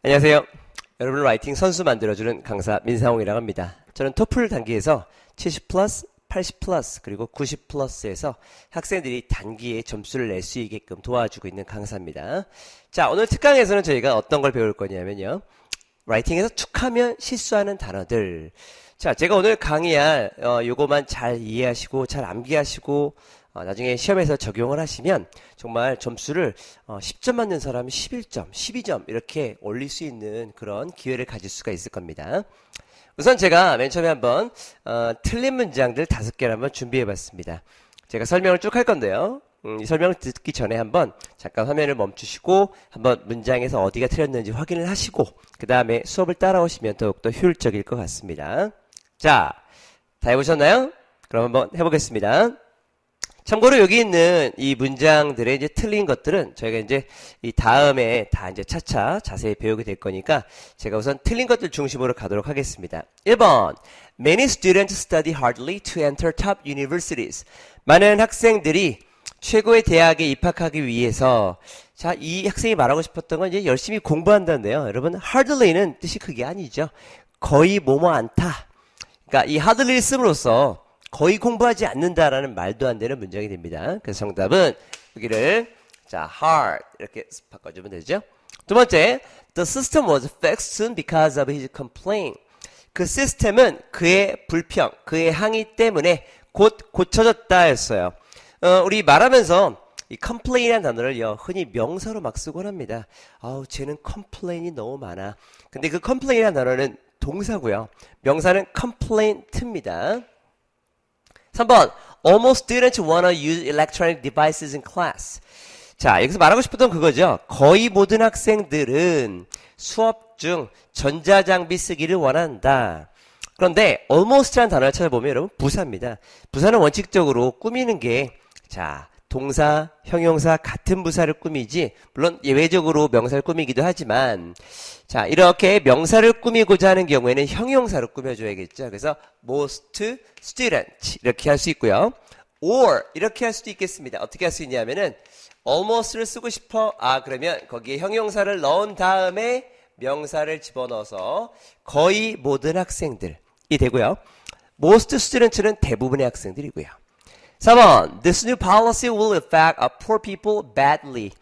안녕하세요. 여러분 라이팅 선수 만들어주는 강사 민상홍이라고 합니다. 저는 토플 단계에서70 플러스, 80 플러스, 그리고 90 플러스에서 학생들이 단기에 점수를 낼 수 있게끔 도와주고 있는 강사입니다. 자, 오늘 특강에서는 저희가 어떤 걸 배울 거냐면요. 라이팅에서 축하면 실수하는 단어들. 자, 제가 오늘 강의할 어, 요거만 잘 이해하시고 잘 암기하시고 어, 나중에 시험에서 적용을 하시면 정말 점수를 10점 어, 맞는 사람이 11점, 12점 이렇게 올릴 수 있는 그런 기회를 가질 수가 있을 겁니다. 우선 제가 맨 처음에 한번 어, 틀린 문장들 다섯 개를 한번 준비해봤습니다. 제가 설명을 쭉 할 건데요. 음, 이 설명을 듣기 전에 한번 잠깐 화면을 멈추시고 한번 문장에서 어디가 틀렸는지 확인을 하시고 그 다음에 수업을 따라오시면 더욱더 효율적일 것 같습니다. 자, 다 해보셨나요? 그럼 한번 해보겠습니다. 참고로 여기 있는 이 문장들의 이제 틀린 것들은 저희가 이제 이 다음에 다 이제 차차 자세히 배우게 될 거니까 제가 우선 틀린 것들 중심으로 가도록 하겠습니다. 1번. Many students study hardly to enter top universities. 많은 학생들이 최고의 대학에 입학하기 위해서 자, 이 학생이 말하고 싶었던 건 이제 열심히 공부한다는데요. 여러분, hardly는 뜻이 그게 아니죠. 거의 뭐뭐 않다. 그러니까 이 hardly를 씀으로써 거의 공부하지 않는다라는 말도 안 되는 문장이 됩니다. 그래서 정답은 여기를 자 hard 이렇게 바꿔주면 되죠. 두 번째, the system was fixed soon because of his complaint. 그 시스템은 그의 불평, 그의 항의 때문에 곧 고쳐졌다였어요. 어, 우리 말하면서 이 컴플레인이라는 단어를요 흔히 명사로 막 쓰곤 합니다. 아우 쟤는 컴플레인이 너무 많아. 근데 그 컴플레인이라는 단어는 동사고요. 명사는 컴플레인트입니다. 3번 Almost students wanna use electronic devices in class. 자, 여기서 말하고 싶었던 그거죠. 거의 모든 학생들은 수업 중 전자장비 쓰기를 원한다. 그런데 almost라는 단어를 찾아보면 여러분 부사입니다. 부사는 원칙적으로 꾸미는 게 자, 동사, 형용사 같은 부사를 꾸미지 물론 예외적으로 명사를 꾸미기도 하지만 자 이렇게 명사를 꾸미고자 하는 경우에는 형용사로 꾸며줘야겠죠. 그래서 most student 이렇게 할 수 있고요. or 이렇게 할 수도 있겠습니다. 어떻게 할 수 있냐면은 almost를 쓰고 싶어 아 그러면 거기에 형용사를 넣은 다음에 명사를 집어넣어서 거의 모든 학생들이 되고요. most student는 대부분의 학생들이고요. 3번 This new policy will affect poor people badly.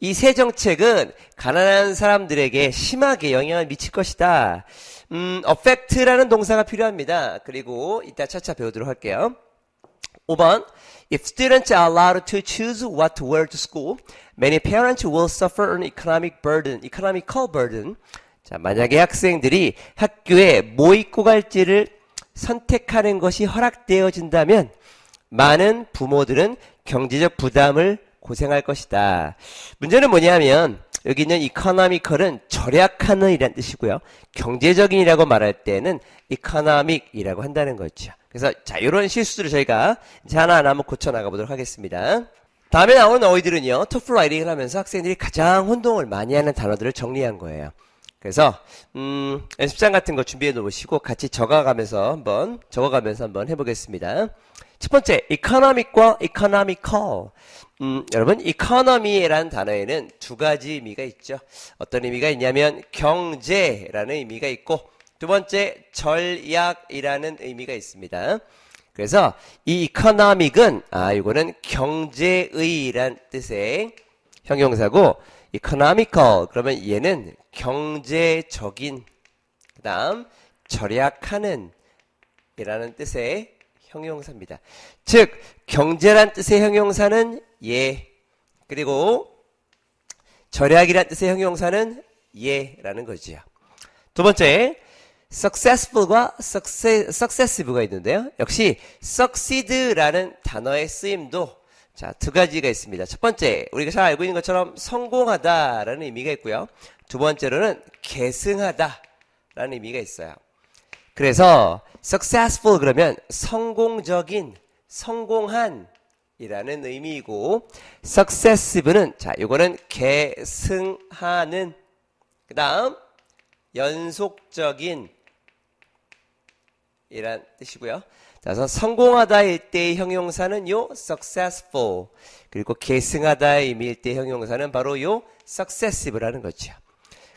이 새 정책은 가난한 사람들에게 심하게 영향을 미칠 것이다. 음, affect라는 동사가 필요합니다. 그리고 이따 차차 배우도록 할게요. 5번 If students are allowed to choose what to wear to school, many parents will suffer an economic burden, economical burden. 자, 만약에 학생들이 학교에 뭐 입고 갈지를 선택하는 것이 허락되어진다면 많은 부모들은 경제적 부담을 고생할 것이다. 문제는 뭐냐면 여기 있는 이코노미컬은 절약하는 이란 뜻이고요. 경제적인이라고 말할 때는 이코노믹이라고 한다는 거죠. 그래서 자 이런 실수들을 저희가 이제 하나하나 한번 고쳐나가 보도록 하겠습니다. 다음에 나온 어휘들은요. 토플 라이딩을 하면서 학생들이 가장 혼동을 많이 하는 단어들을 정리한 거예요. 그래서 음, 연습장 같은 거 준비해 놓으시고 같이 적어가면서 한번 적어가면서 한번 해보겠습니다. 첫 번째, economic과 economical. 음, 여러분, economy라는 단어에는 두 가지 의미가 있죠. 어떤 의미가 있냐면 경제라는 의미가 있고 두 번째 전략이라는 의미가 있습니다. 그래서 이 economic은 아 이거는 경제의란 뜻의 형용사고 economical 그러면 얘는 경제적인 그다음 절약하는 이라는 뜻의 형용사입니다. 즉 경제란 뜻의 형용사는 예 그리고 절약이란 뜻의 형용사는 예라는 거지요. 두 번째 successful과 successive가 있는데요. 역시 succeed라는 단어의 쓰임도 자, 두 가지가 있습니다. 첫 번째, 우리가 잘 알고 있는 것처럼 성공하다라는 의미가 있고요. 두 번째로는 계승하다라는 의미가 있어요. 그래서 successful 그러면 성공적인, 성공한 이라는 의미이고 successive는 자, 이거는 계승하는 그다음 연속적인 이란 뜻이고요. 그래서 성공하다일 때의 형용사는 요 successful 그리고 계승하다의 의미일 때 형용사는 바로 요 successive라는 거죠.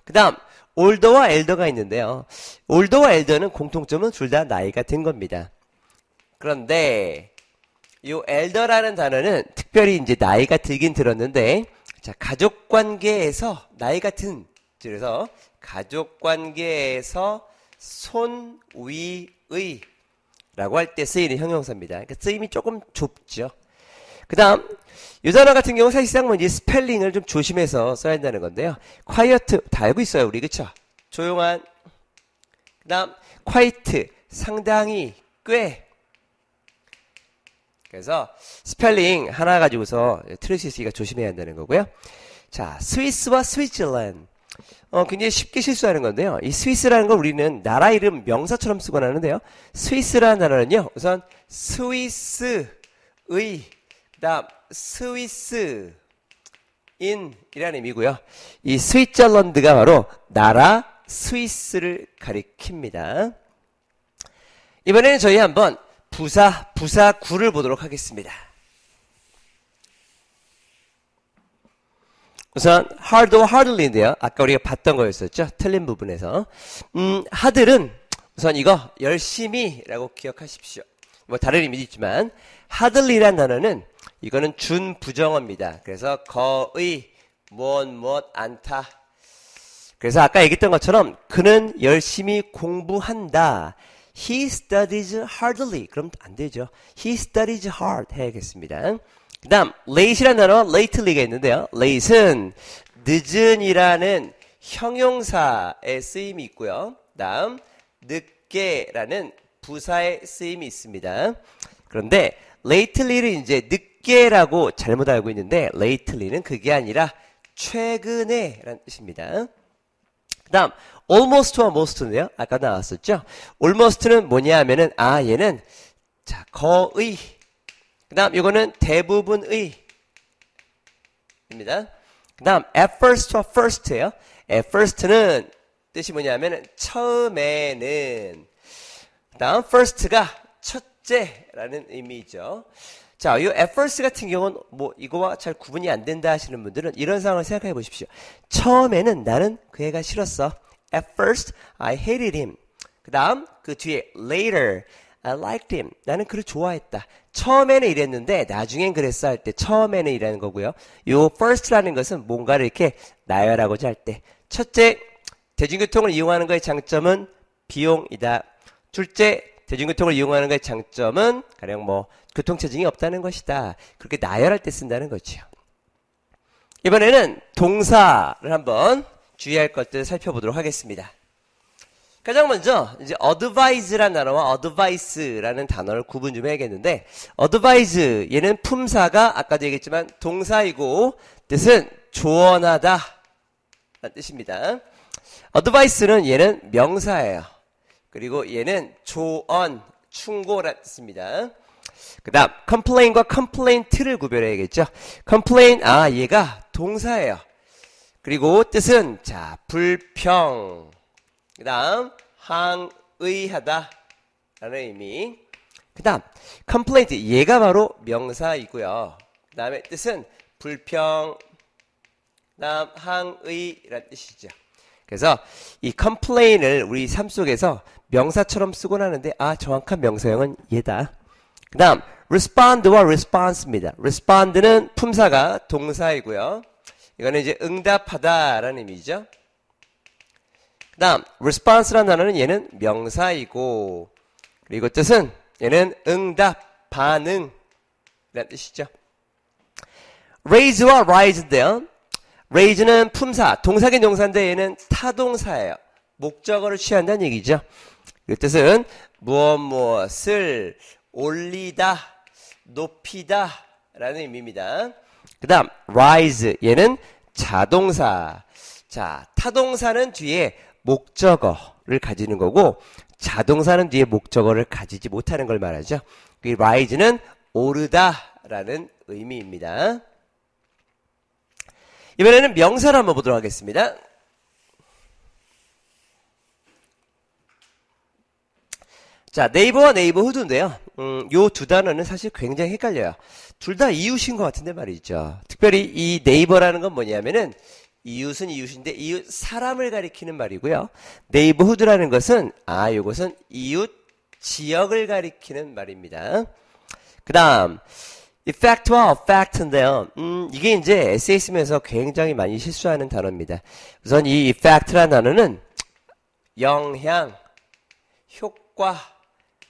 그다음 올더와 엘더가 있는데요. 올더와 엘더는 공통점은 둘 다 나이가 든 겁니다. 그런데 이 엘더라는 단어는 특별히 이제 나이가 들긴 들었는데 자, 가족 관계에서 나이 같은 그래서 가족 관계에서 손위의 라고 할 때 쓰이는 형용사입니다. 그러니까 쓰임이 조금 좁죠. 그 다음, 이 단어 같은 경우 사실상 뭐이 스펠링을 좀 조심해서 써야 한다는 건데요. quiet, 다 알고 있어요, 우리. 그쵸? 조용한. 그 다음, q u i e 상당히, 꽤. 그래서 스펠링 하나 가지고서 틀릴 수 있으니까 조심해야 한다는 거고요. 자, 스위스와 스위 t z e 어, 굉장히 쉽게 실수하는 건데요. 이 스위스라는 걸 우리는 나라 이름 명사처럼 쓰곤 하는데요. 스위스라는 단어는요, 우선 스위스의 다음 스위스 인이라는 의미고요. 이스위 t z e r 가 바로 나라 스위스를 가리킵니다. 이번에는 저희 한번 부사 부사구를 보도록 하겠습니다. 우선 hard or hardly인데요. 아까 우리가 봤던 거였었죠. 틀린 부분에서. 음, hard는 우선 이거 열심히라고 기억하십시오. 뭐 다른 의미도 있지만 hardly란 단어는 이거는 준부정어입니다. 그래서 거의 무엇 무엇 안타. 그래서 아까 얘기했던 것처럼 그는 열심히 공부한다. He studies hardly. 그럼 안 되죠. He studies hard 해야겠습니다. 그 다음 l a t e 라는 단어 lately가 있는데요. late은 늦은이라는 형용사의 쓰임이 있고요. 다음 늦게라는 부사의 쓰임이 있습니다. 그런데 lately를 이제 늦게 늦게라고 잘못 알고 있는데 lately는 그게 아니라 최근에 라는 뜻입니다. 그 다음 almost와 most인데요. 아까 나왔었죠. almost는 뭐냐 하면은 아 얘는 자 거의 그 다음 이거는 대부분의 입니다. 그 다음 at first와 first예요. at first는 뜻이 뭐냐면은 처음에는 그 다음 first가 첫째라는 의미죠. 자, 이 efforts 같은 경우는 뭐 이거와 잘 구분이 안 된다 하시는 분들은 이런 상황을 생각해 보십시오. 처음에는 나는 그 애가 싫었어. At first, I hated him. 그 다음 그 뒤에 later, I liked him. 나는 그를 좋아했다. 처음에는 이랬는데 나중엔 그랬어 할 때 처음에는 이라는 거고요. 요 first라는 것은 뭔가를 이렇게 나열하고자 할 때 첫째, 대중교통을 이용하는 것의 장점은 비용이다. 둘째, 대중교통을 이용하는 것의 장점은 가령 뭐 교통체증이 없다는 것이다. 그렇게 나열할 때 쓴다는 거지요. 이번에는 동사를 한번 주의할 것들 살펴보도록 하겠습니다. 가장 먼저 이제 advise란 단어와 advice라는 단어를 구분 좀 해야겠는데 advise 얘는 품사가 아까도 얘기했지만 동사이고 뜻은 조언하다 라는 뜻입니다. advice는 얘는 명사예요. 그리고 얘는 조언, 충고랍니다. 그 다음, complain과 complaint를 구별해야겠죠. complain, 아, 얘가 동사예요. 그리고 뜻은, 자, 불평. 그 다음, 항의하다. 라는 의미. 그 다음, complaint, 얘가 바로 명사이고요. 그 다음에 뜻은 불평, 그 다음 항의라는 뜻이죠. 그래서 이 컴플레인을 우리 삶 속에서 명사처럼 쓰곤 하는데 아 정확한 명사형은 얘다. 그 다음 respond와 response입니다. respond는 품사가 동사이고요. 이거는 이제 응답하다라는 의미죠. 그 다음 response라는 단어는 얘는 명사이고 그리고 뜻은 얘는 응답, 반응이라는 뜻이죠. raise와 rise인데요. raise는 품사, 동사긴 동사인데 얘는 타동사예요. 목적어를 취한다는 얘기죠. 그 뜻은 무엇 무엇을 올리다, 높이다 라는 의미입니다. 그 다음 rise 얘는 자동사 자 타동사는 뒤에 목적어를 가지는 거고 자동사는 뒤에 목적어를 가지지 못하는 걸 말하죠. 그 rise는 오르다 라는 의미입니다. 이번에는 명사를 한번 보도록 하겠습니다. 자, 네이버와 네이버후드인데요. 음, 요 두 단어는 사실 굉장히 헷갈려요. 둘 다 이웃인 것 같은데 말이죠. 특별히 이 네이버라는 건 뭐냐면은 이웃은 이웃인데 이웃 사람을 가리키는 말이고요. 네이버후드라는 것은 아, 요것은 이웃 지역을 가리키는 말입니다. 그다음 이 f f c t 와 e f f c t 인데요 음, 이게 이제 에세이 쓰면서 굉장히 많이 실수하는 단어입니다. 우선 이 effect라는 단어는 영향, 효과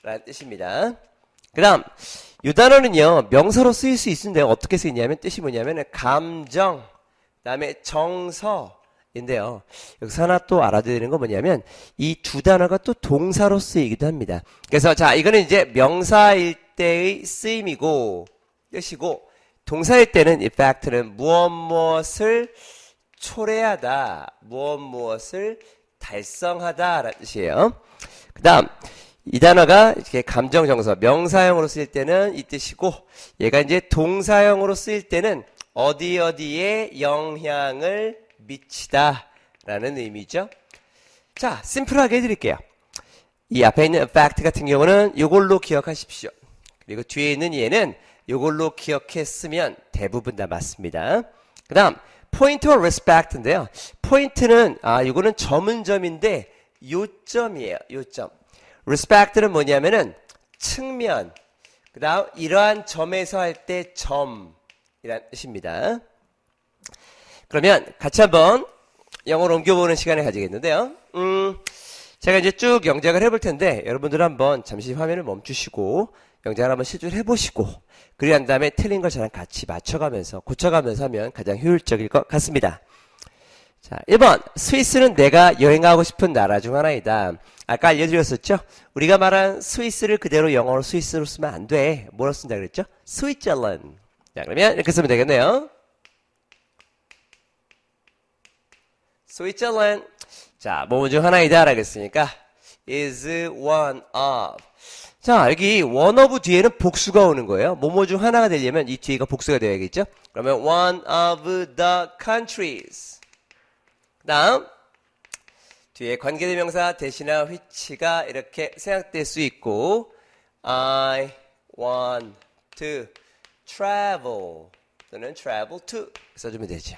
라는 뜻입니다. 그 다음 이 단어는요 명사로 쓰일 수 있는데 어떻게 쓰이냐면 뜻이 뭐냐면 감정 그 다음에 정서 인데요. 여기서 하나 또알아야 되는 건 뭐냐면 이 두 단어가 또 동사로 쓰이기도 합니다. 그래서 자 이거는 이제 명사일 때의 쓰임이고 뜻이고 동사일 때는 이 fact는 무엇 무엇을 초래하다 무엇 무엇을 달성하다라는 뜻이에요. 그 다음 이 단어가 이렇게 감정 정서 명사형으로 쓰일 때는 이 뜻이고 얘가 이제 동사형으로 쓰일 때는 어디 어디에 영향을 미치다라는 의미죠. 자, 심플하게 해드릴게요. 이 앞에 있는 fact 같은 경우는 이걸로 기억하십시오. 그리고 뒤에 있는 얘는 이걸로 기억했으면 대부분 다 맞습니다. 그 다음 포인트와 respect인데요. 포인트는 아 이거는 점은 점인데 요점이에요. 요점. respect는 뭐냐면은 측면. 그다음 이러한 점에서 할 때 점이란 뜻입니다. 그러면 같이 한번 영어로 옮겨보는 시간을 가지겠는데요. 음, 제가 이제 쭉 영작을 해볼 텐데 여러분들 한번 잠시 화면을 멈추시고 영작을 한번 실수를 해보시고 그리 한 다음에 틀린 걸 저랑 같이 맞춰가면서 고쳐가면서 하면 가장 효율적일 것 같습니다. 자, 1번 스위스는 내가 여행하고 싶은 나라 중 하나이다. 아까 알려드렸었죠? 우리가 말한 스위스를 그대로 영어로 스위스로 쓰면 안 돼. 뭐라 쓴다 그랬죠? 스위 t z e 자, 그러면 이렇게 쓰면 되겠네요. 스위 t z e 자, 몸은 뭐 중 하나이다. 라겠습니까 is one of. 자, 여기 one of 뒤에는 복수가 오는 거예요. 뭐뭐 중 하나가 되려면 이 뒤가 에 복수가 되어야겠죠? 그러면 one of the countries. 다음 뒤에 관계대명사 대신나 위치가 이렇게 생각될 수 있고 I want to travel 또는 travel to 써주면 되죠.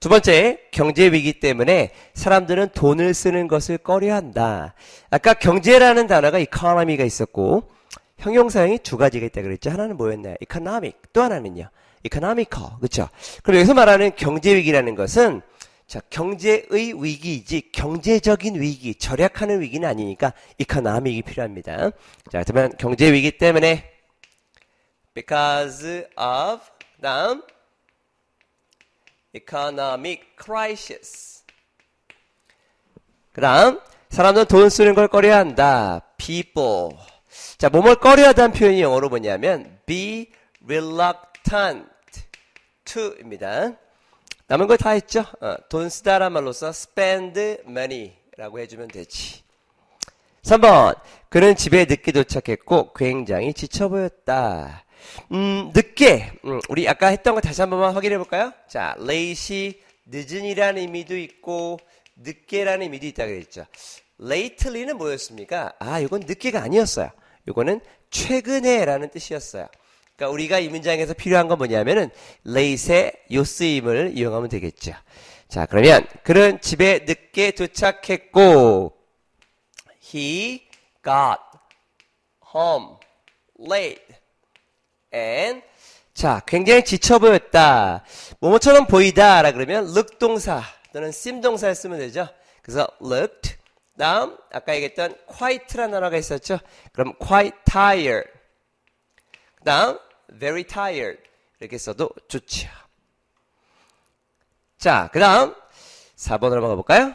두 번째, 경제 위기 때문에 사람들은 돈을 쓰는 것을 꺼려한다. 아까 경제라는 단어가 economy가 있었고 형용사형이 두 가지가 있다 그랬죠. 하나는 뭐였나요? economic, 또 하나는요. economical, 그렇죠? 그럼 여기서 말하는 경제 위기라는 것은 자, 경제의 위기이지 경제적인 위기, 절약하는 위기는 아니니까 economic이 필요합니다. 자, 그러면 경제 위기 때문에 because of 다음 economic crisis. 그다음 사람들은 돈 쓰는 걸 꺼려한다. people. 자, 몸을 꺼려하다는 표현이 영어로 뭐냐면 be reluctant to입니다. 남은 거 다 했죠? 어, 돈 쓰다란 말로써 spend money라고 해주면 되지. 3번. 그는 집에 늦게 도착했고 굉장히 지쳐 보였다. 음, 늦게. 음, 우리 아까 했던 거 다시 한 번만 확인해 볼까요? 자, late이 늦은이라는 의미도 있고 늦게라는 의미도 있다 그랬죠. lately는 뭐였습니까? 아, 이건 늦게가 아니었어요. 이거는 최근에라는 뜻이었어요. 그러니까 우리가 이 문장에서 필요한 건 뭐냐면은 레이세 요스임을 이용하면 되겠죠. 자, 그러면 그는 집에 늦게 도착했고 he got home late and 자, 굉장히 지쳐 보였다. 뭐뭐처럼 보이다라 그러면 look 동사 또는 seem 동사를 쓰면 되죠. 그래서 looked 다음 아까 얘기했던 quite라는 단어가 있었죠. 그럼 quite tired. 그다음 very tired 이렇게 써도 좋지요. 자, 그 다음 4번으로 넘어 가볼까요?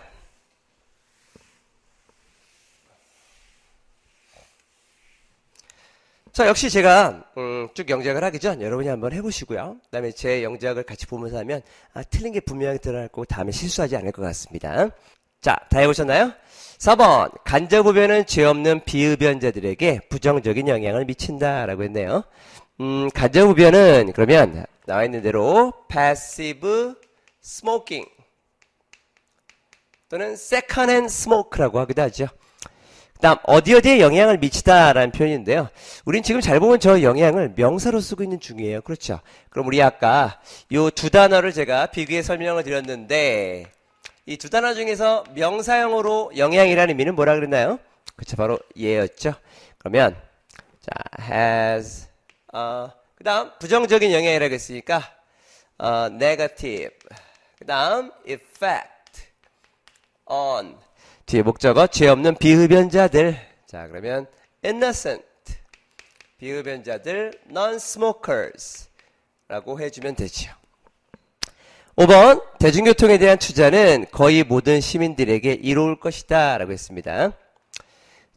자, 역시 제가 음, 쭉 영작을 하기 전 여러분이 한번 해보시고요. 그 다음에 제 영작을 같이 보면서 하면 아, 틀린 게 분명히 드러날 거고 다음에 실수하지 않을 것 같습니다. 자, 다 해보셨나요? 4번 간접흡연은 죄 없는 비흡연자들에게 부정적인 영향을 미친다라고 했네요. 음, 가정흡연은 그러면 나와 있는 대로 passive smoking 또는 second hand smoke라고 하기도 하죠. 그다음 어디 어디에 영향을 미치다라는 표현인데요. 우린 지금 잘 보면 저 영향을 명사로 쓰고 있는 중이에요. 그렇죠? 그럼 우리 아까 이 두 단어를 제가 비교해 설명을 드렸는데 이 두 단어 중에서 명사형으로 영향이라는 의미는 뭐라 그랬나요? 그렇죠. 바로 예였죠. 그러면 자 has 어, 그 다음 부정적인 영향이라고 했으니까 어, negative 그 다음 effect on 뒤에 목적어 죄 없는 비흡연자들 자 그러면 innocent 비흡연자들 non-smokers 라고 해주면 되죠 5번 대중교통에 대한 투자는 거의 모든 시민들에게 이로울 것이다 라고 했습니다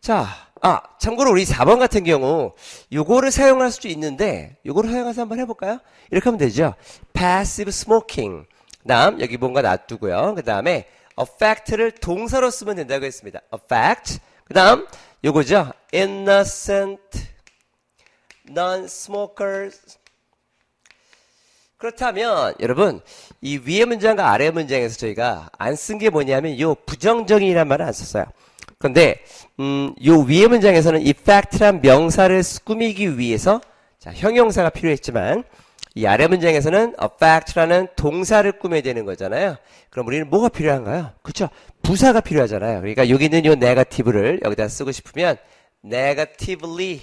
자, 아, 참고로 우리 4번 같은 경우 요거를 사용할 수도 있는데 요거를 사용해서 한번 해볼까요? 이렇게 하면 되죠. passive smoking. 다음 여기 뭔가 놔두고요. 그 다음에 affect를 동사로 쓰면 된다고 했습니다. affect. 그 다음 요거죠. innocent non-smokers. 그렇다면 여러분 이 위의 문장과 아래 문장에서 저희가 안 쓴 게 뭐냐면 요 부정적인이란 말을 안 썼어요. 그런데 음, 요 위의 문장에서는 이 f f c t 란 명사를 꾸미기 위해서 자, 형용사가 필요했지만 이 아래 문장에서는 e f f c t 라는 동사를 꾸며야 되는 거잖아요. 그럼 우리는 뭐가 필요한가요? 그렇죠. 부사가 필요하잖아요. 그러니까 여기 있는 요 negative를 여기다 쓰고 싶으면 negatively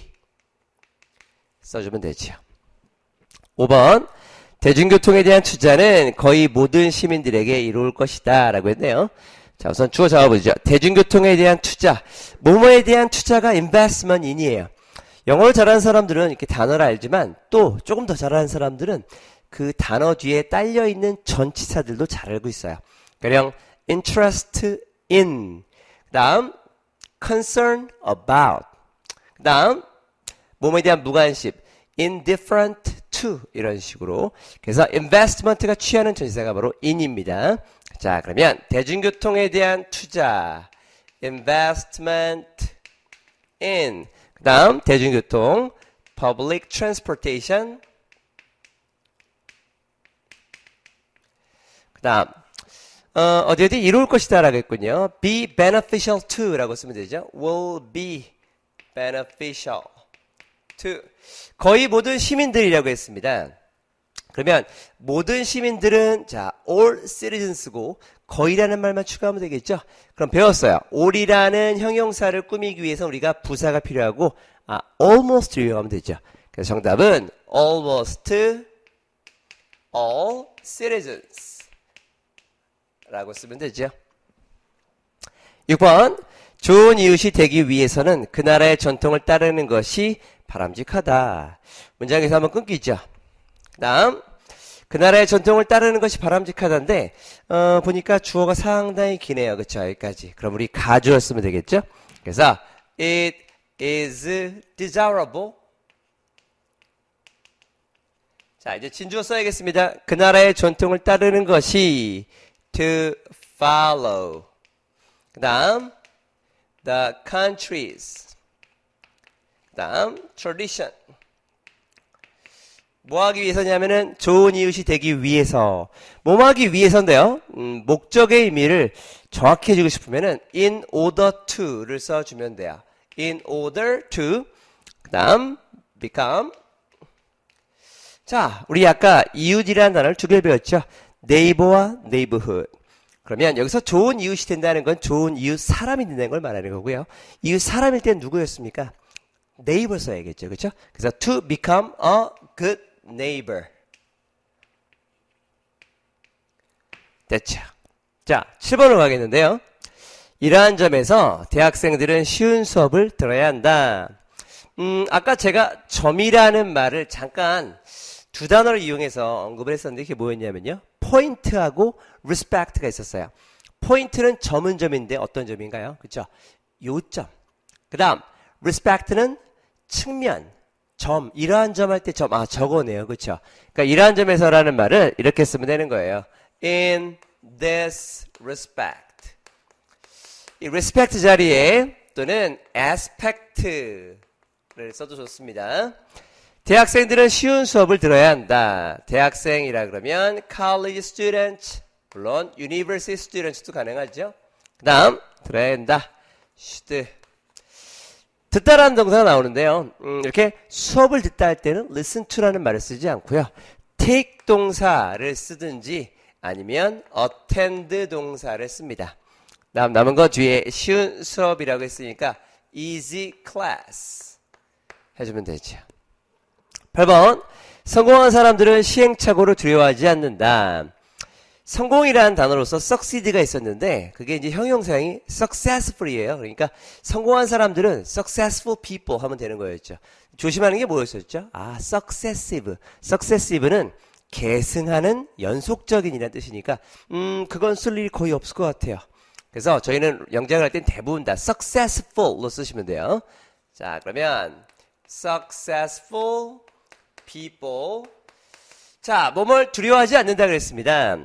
써주면 되지요. 5번 대중교통에 대한 투자는 거의 모든 시민들에게 이로울 것이다 라고 했네요. 자, 우선 주어 잡아보죠. 대중교통에 대한 투자. 뭐뭐에 대한 투자가 investment인이에요. 영어를 잘하는 사람들은 이렇게 단어를 알지만 또 조금 더 잘하는 사람들은 그 단어 뒤에 딸려 있는 전치사들도 잘 알고 있어요. 그냥 interest in, 그다음 concern about, 그다음 몸에 대한 무관심, indifferent to 이런 식으로. 그래서 investment가 취하는 전치사가 바로 in입니다. 자, 그러면 대중교통에 대한 투자 investment in 그다음 대중교통 public transportation 그다음 어, 어디 어디 이룰 것이다라고 했군요. be beneficial to라고 쓰면 되죠. will be beneficial to 거의 모든 시민들이라고 했습니다. 그러면 모든 시민들은 자 all citizens고 거의라는 말만 추가하면 되겠죠. 그럼 배웠어요. all이라는 형용사를 꾸미기 위해서 우리가 부사가 필요하고 아 almost 유용하면 되죠. 그래서 정답은 almost all citizens 라고 쓰면 되죠. 6번 좋은 이웃이 되기 위해서는 그 나라의 전통을 따르는 것이 바람직하다. 문장에서 한번 끊기죠. 다음 그 나라의 전통을 따르는 것이 바람직하다는데 어, 보니까 주어가 상당히 기네요. 그렇죠? 여기까지. 그럼 우리 가주어 으면 되겠죠? 그래서 it is desirable. 자 이제 진주어 써야겠습니다. 그 나라의 전통을 따르는 것이 to follow. 그 다음 the countries. 그 다음 tradition. 뭐 하기 위해서냐면은 좋은 이웃이 되기 위해서. 뭐 하기 위해서인데요. 음, 목적의 의미를 정확히 해주고 싶으면은 in order to를 써주면 돼요. in order to 그 다음 become 자, 우리 아까 이웃이라는 단어를 두 개 배웠죠. 네이버와 네이버훗. 그러면 여기서 좋은 이웃이 된다는 건 좋은 이웃 사람이 된다는 걸 말하는 거고요. 이웃 사람일 때 누구였습니까? 네이버 써야겠죠. 그렇죠? 그래서 to become a good neighbor. 됐죠. 자, 7번으로 가겠는데요. 이러한 점에서 대학생들은 쉬운 수업을 들어야 한다. 음, 아까 제가 점이라는 말을 잠깐 두 단어를 이용해서 언급을 했었는데 이게 뭐였냐면요. 포인트하고 respect가 있었어요. 포인트는 점은 점인데 어떤 점인가요? 그렇죠? 요점. 그 다음 respect는 측면, 점, 이러한 점 할 때 점, 아, 저거네요. 그쵸? 그러니까 이러한 점에서라는 말을 이렇게 쓰면 되는 거예요. In this respect. 이 respect 자리에 또는 aspect를 써도 좋습니다. 대학생들은 쉬운 수업을 들어야 한다. 대학생이라 그러면 college student, 물론 university student도 가능하죠. 그 다음, 들어야 한다. should 듣다라는 동사가 나오는데요. 음. 음, 이렇게 수업을 듣다 할 때는 listen to라는 말을 쓰지 않고요. take 동사를 쓰든지 아니면 attend 동사를 씁니다. 남, 남은 거 뒤에 쉬운 수업이라고 했으니까 easy class 해주면 되죠. 8번 성공한 사람들은 시행착오를 두려워하지 않는다. 성공이라는 단어로서 succeed가 있었는데 그게 이제 형용사형이 successful이에요. 그러니까 성공한 사람들은 successful people 하면 되는 거였죠. 조심하는 게 뭐였었죠? 아, successive. successive는 계승하는 연속적인이라는 뜻이니까 음, 그건 쓸 일이 거의 없을 것 같아요. 그래서 저희는 영작을 할 땐 대부분 다 successful로 쓰시면 돼요. 자, 그러면 successful people 자, 몸을 두려워하지 않는다 그랬습니다.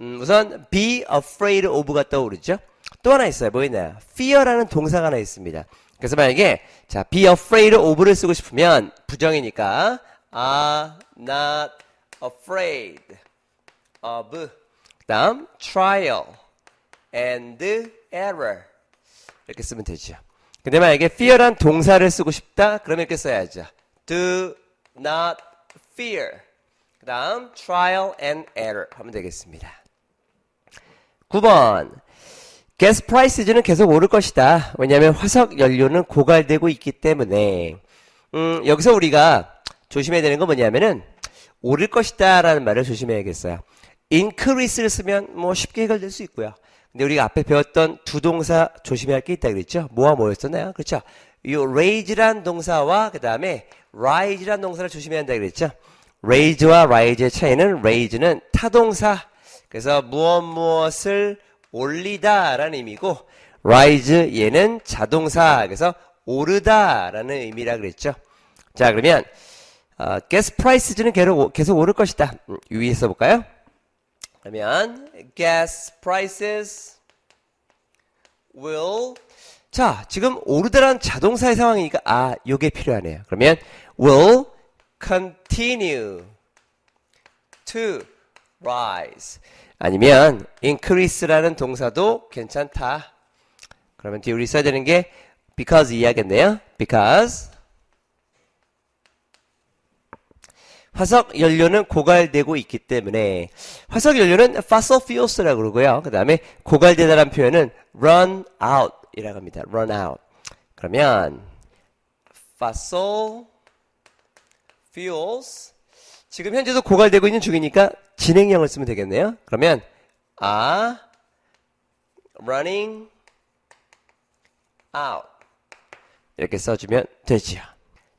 음, 우선 be afraid of가 떠오르죠. 또 하나 있어요. 뭐 있나요? fear라는 동사가 하나 있습니다. 그래서 만약에 자 be afraid of를 쓰고 싶으면 부정이니까 are not afraid of 그다음 trial and error 이렇게 쓰면 되죠. 근데 만약에 fear란 동사를 쓰고 싶다 그러면 이렇게 써야죠. do not fear 그다음 trial and error 하면 되겠습니다. 9번 가스 프라이스는 즈 계속 오를 것이다. 왜냐하면 화석 연료는 고갈되고 있기 때문에 음, 여기서 우리가 조심해야 되는 건 뭐냐면은 오를 것이다 라는 말을 조심해야겠어요. increase를 쓰면 뭐 쉽게 해결될 수 있고요. 근데 우리가 앞에 배웠던 두 동사 조심해야 할 게 있다 그랬죠? 뭐와 뭐였었나요? 그렇죠? 이 raise란 동사와 그 다음에 rise란 동사를 조심해야 한다 그랬죠? raise와 rise의 차이는 raise는 타동사 그래서 무엇 무엇을 올리다라는 의미고 rise 얘는 자동사 그래서 오르다라는 의미라 그랬죠. 자 그러면 어, gas prices는 계속, 계속 오를 것이다. 음, 위에 서볼까요 그러면 gas prices will 자 지금 오르다라는 자동사의 상황이니까 아 요게 필요하네요. 그러면 will continue to rise. 아니면 increase라는 동사도 괜찮다. 그러면 뒤에 우리 써야 되는 게 because 이야기인데요 because 화석 연료는 고갈되고 있기 때문에 화석 연료는 fossil fuels라고 그러고요. 그 다음에 고갈되다란 표현은 run out이라고 합니다. run out. 그러면 fossil fuels 지금 현재도 고갈되고 있는 중이니까 진행형을 쓰면 되겠네요. 그러면 아 running out 이렇게 써주면 되지요.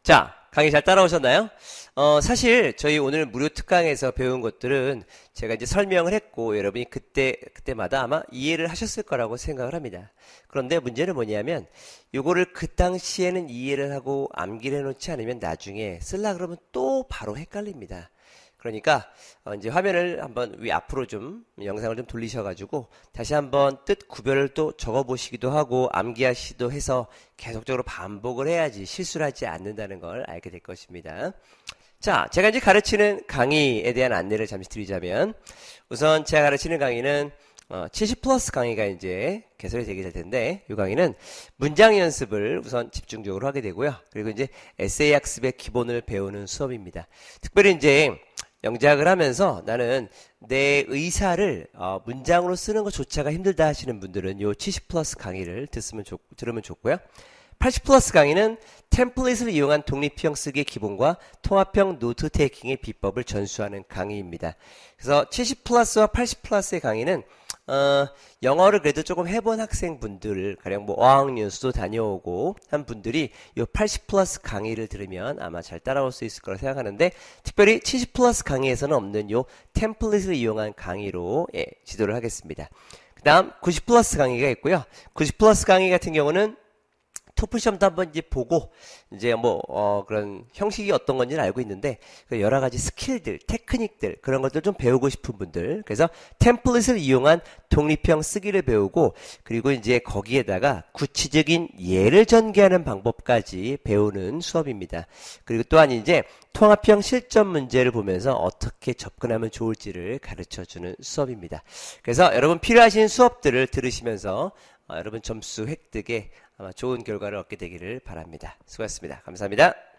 자, 강의 잘 따라오셨나요? 어, 사실 저희 오늘 무료 특강에서 배운 것들은 제가 이제 설명을 했고 여러분이 그때 그때마다 아마 이해를 하셨을 거라고 생각을 합니다. 그런데 문제는 뭐냐면 요거를 그 당시에는 이해를 하고 암기를 해놓지 않으면 나중에 쓸라 그러면 또 바로 헷갈립니다. 그러니까 어, 이제 화면을 한번 위 앞으로 좀 영상을 좀 돌리셔가지고 다시 한번 뜻 구별을 또 적어보시기도 하고 암기하시도 해서 계속적으로 반복을 해야지 실수를 하지 않는다는 걸 알게 될 것입니다. 자, 제가 이제 가르치는 강의에 대한 안내를 잠시 드리자면 우선 제가 가르치는 강의는 어, 70 플러스 강의가 이제 개설이 되게 될 텐데 이 강의는 문장 연습을 우선 집중적으로 하게 되고요. 그리고 이제 에세이 학습의 기본을 배우는 수업입니다. 특별히 이제 영작을 하면서 나는 내 의사를 어, 문장으로 쓰는 것조차가 힘들다 하시는 분들은 요 70 플러스 강의를 듣으면 좋, 들으면 좋고요. 80 플러스 강의는 템플릿을 이용한 독립형 쓰기의 기본과 통합형 노트 테이킹의 비법을 전수하는 강의입니다. 그래서 70 플러스와 80 플러스의 강의는 어, 영어를 그래도 조금 해본 학생분들, 가령 뭐 어학연수도 다녀오고 한 분들이 요 80 플러스 강의를 들으면 아마 잘 따라올 수 있을 거라 생각하는데 특별히 70 플러스 강의에서는 없는 요 템플릿을 이용한 강의로 예, 지도를 하겠습니다. 그 다음 90 플러스 강의가 있고요. 90 플러스 강의 같은 경우는 토플 시험도 한 번 이제 보고 이제 뭐어 그런 형식이 어떤 건지는 알고 있는데 그 여러 가지 스킬들, 테크닉들 그런 것들 좀 배우고 싶은 분들 그래서 템플릿을 이용한 독립형 쓰기를 배우고 그리고 이제 거기에다가 구체적인 예를 전개하는 방법까지 배우는 수업입니다. 그리고 또한 이제 통합형 실전 문제를 보면서 어떻게 접근하면 좋을지를 가르쳐 주는 수업입니다. 그래서 여러분 필요하신 수업들을 들으시면서 어, 여러분 점수 획득에 아마 좋은 결과를 얻게 되기를 바랍니다. 수고하셨습니다. 감사합니다.